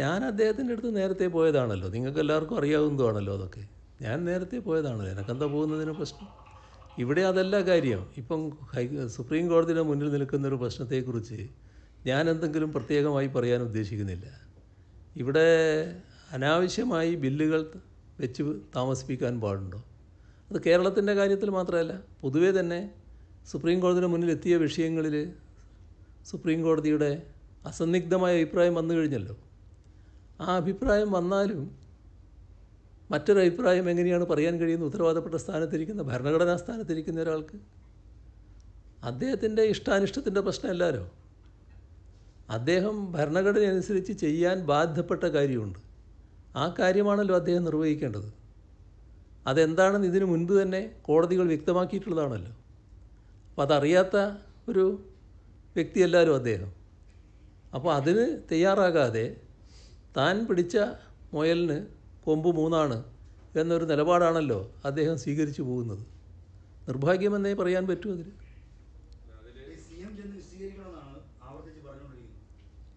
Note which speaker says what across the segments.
Speaker 1: ഞാൻ അദ്ദേഹത്തിൻ്റെ അടുത്ത് നേരത്തെ പോയതാണല്ലോ നിങ്ങൾക്ക് എല്ലാവർക്കും അറിയാവുന്നതാണല്ലോ അതൊക്കെ ഞാൻ നേരത്തെ പോയതാണല്ലോ എനിക്കെന്താ പോകുന്നതിന് പ്രശ്നം ഇവിടെ അതല്ല കാര്യം ഇപ്പം ഹൈ സുപ്രീം കോടതിയുടെ മുന്നിൽ നിൽക്കുന്ന ഒരു പ്രശ്നത്തെക്കുറിച്ച് ഞാൻ എന്തെങ്കിലും പ്രത്യേകമായി പറയാൻ ഉദ്ദേശിക്കുന്നില്ല ഇവിടെ അനാവശ്യമായി ബില്ലുകൾ വെച്ച് താമസിപ്പിക്കാൻ പാടുണ്ടോ അത് കേരളത്തിൻ്റെ കാര്യത്തിൽ മാത്രമല്ല പൊതുവേ തന്നെ സുപ്രീം കോടതിയുടെ മുന്നിൽ എത്തിയ വിഷയങ്ങളിൽ സുപ്രീം കോടതിയുടെ അസന്നിഗ്ധമായ അഭിപ്രായം വന്നു കഴിഞ്ഞല്ലോ ആ അഭിപ്രായം വന്നാലും മറ്റൊരു അഭിപ്രായം എങ്ങനെയാണ് പറയാൻ കഴിയുന്ന ഉത്തരവാദപ്പെട്ട സ്ഥാനത്തിരിക്കുന്ന ഭരണഘടനാ സ്ഥാനത്തിരിക്കുന്ന ഒരാൾക്ക് അദ്ദേഹത്തിൻ്റെ ഇഷ്ടാനിഷ്ടത്തിൻ്റെ പ്രശ്നമല്ലാരോ അദ്ദേഹം ഭരണഘടന അനുസരിച്ച് ചെയ്യാൻ ബാധ്യപ്പെട്ട കാര്യമുണ്ട് ആ കാര്യമാണല്ലോ അദ്ദേഹം നിർവഹിക്കേണ്ടത് അതെന്താണെന്ന് ഇതിനു മുൻപ് തന്നെ കോടതികൾ വ്യക്തമാക്കിയിട്ടുള്ളതാണല്ലോ അപ്പോൾ അതറിയാത്ത ഒരു വ്യക്തിയല്ലാലോ അദ്ദേഹം അപ്പോൾ അതിന് തയ്യാറാകാതെ താൻ പിടിച്ച മുയലിന് കൊമ്പ് മൂന്നാണ് എന്നൊരു നിലപാടാണല്ലോ അദ്ദേഹം സ്വീകരിച്ചു പോകുന്നത് നിർഭാഗ്യമെന്നേ പറയാൻ പറ്റൂ അതിന്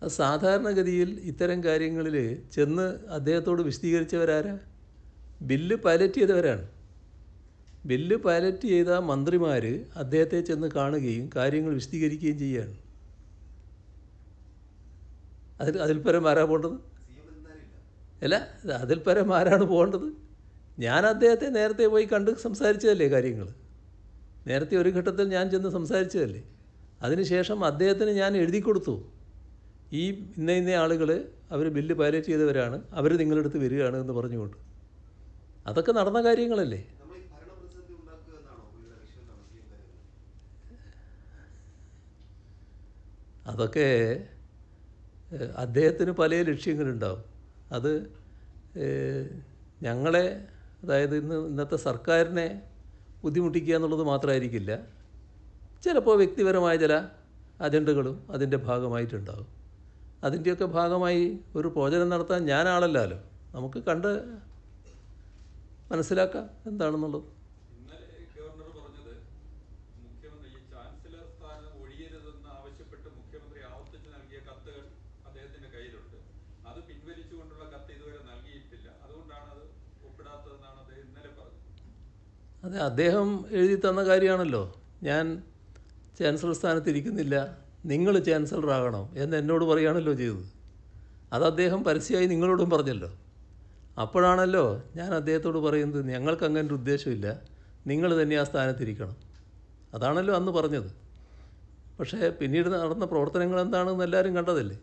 Speaker 1: അത് സാധാരണഗതിയിൽ ഇത്തരം കാര്യങ്ങളിൽ ചെന്ന് അദ്ദേഹത്തോട് വിശദീകരിച്ചവരാരാ ബില്ല് പൈലറ്റ് ചെയ്തവരാണ് ബില്ല് പൈലറ്റ് ചെയ്ത മന്ത്രിമാർ അദ്ദേഹത്തെ ചെന്ന് കാണുകയും കാര്യങ്ങൾ വിശദീകരിക്കുകയും ചെയ്യുകയാണ് അതിൽ അതിൽ പരം ആരാ പോണ്ടത് അല്ല അതിൽ പരം ആരാണ് പോകേണ്ടത് ഞാൻ അദ്ദേഹത്തെ നേരത്തെ പോയി കണ്ട് സംസാരിച്ചതല്ലേ കാര്യങ്ങൾ നേരത്തെ ഒരു ഘട്ടത്തിൽ ഞാൻ ചെന്ന് സംസാരിച്ചതല്ലേ അതിനുശേഷം അദ്ദേഹത്തിന് ഞാൻ എഴുതി കൊടുത്തു ഈ ഇന്ന ഇന്ന ആളുകൾ അവർ ബില്ല് പൈലറ്റ് ചെയ്തവരാണ് അവർ നിങ്ങളുടെ വരികയാണ് എന്ന് പറഞ്ഞുകൊണ്ട് അതൊക്കെ നടന്ന കാര്യങ്ങളല്ലേ അതൊക്കെ അദ്ദേഹത്തിന് പല ലക്ഷ്യങ്ങളുണ്ടാവും അത് ഞങ്ങളെ അതായത് ഇന്ന് ഇന്നത്തെ സർക്കാരിനെ ബുദ്ധിമുട്ടിക്കുക എന്നുള്ളത് മാത്രമായിരിക്കില്ല ചിലപ്പോൾ വ്യക്തിപരമായ ചില അജണ്ടകളും അതിൻ്റെ ഭാഗമായിട്ടുണ്ടാകും അതിൻ്റെയൊക്കെ ഭാഗമായി ഒരു പ്രവചനം നടത്താൻ ഞാൻ നമുക്ക് കണ്ട് മനസ്സിലാക്കാം എന്താണെന്നുള്ളത് അതെ അദ്ദേഹം എഴുതി തന്ന കാര്യമാണല്ലോ ഞാൻ ചാൻസലർ സ്ഥാനത്തിരിക്കുന്നില്ല നിങ്ങൾ ചാൻസലറാകണം എന്ന് എന്നോട് പറയുകയാണല്ലോ ചെയ്തത് അത് അദ്ദേഹം പരസ്യമായി നിങ്ങളോടും പറഞ്ഞല്ലോ അപ്പോഴാണല്ലോ ഞാൻ അദ്ദേഹത്തോട് പറയുന്നത് ഞങ്ങൾക്ക് അങ്ങനെ ഒരു ഉദ്ദേശമില്ല നിങ്ങൾ തന്നെ ആ സ്ഥാനത്തിരിക്കണം അതാണല്ലോ അന്ന് പറഞ്ഞത് പക്ഷേ പിന്നീട് നടന്ന പ്രവർത്തനങ്ങൾ എന്താണെന്ന് എല്ലാവരും കണ്ടതല്ലേ